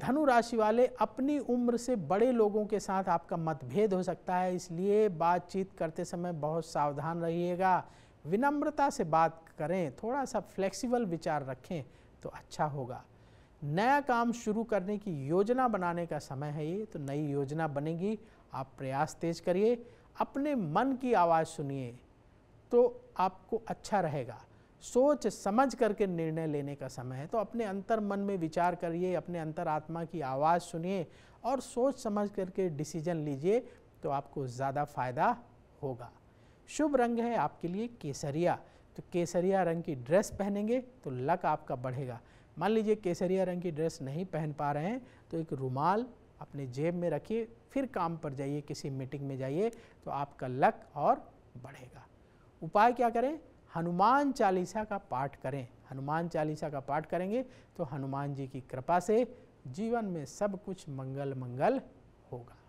धनु राशि वाले अपनी उम्र से बड़े लोगों के साथ आपका मतभेद हो सकता है इसलिए बातचीत करते समय बहुत सावधान रहिएगा विनम्रता से बात करें थोड़ा सा फ्लेक्सिबल विचार रखें तो अच्छा होगा नया काम शुरू करने की योजना बनाने का समय है ये तो नई योजना बनेगी आप प्रयास तेज करिए अपने मन की आवाज़ सुनिए तो आपको अच्छा रहेगा सोच समझ करके निर्णय लेने का समय है तो अपने अंतर मन में विचार करिए अपने अंतर आत्मा की आवाज़ सुनिए और सोच समझ करके डिसीजन लीजिए तो आपको ज़्यादा फायदा होगा शुभ रंग है आपके लिए केसरिया तो केसरिया रंग की ड्रेस पहनेंगे तो लक आपका बढ़ेगा मान लीजिए केसरिया रंग की ड्रेस नहीं पहन पा रहे हैं तो एक रुमाल अपने जेब में रखिए फिर काम पर जाइए किसी मीटिंग में जाइए तो आपका लक और बढ़ेगा उपाय क्या करें हनुमान चालीसा का पाठ करें हनुमान चालीसा का पाठ करेंगे तो हनुमान जी की कृपा से जीवन में सब कुछ मंगल मंगल होगा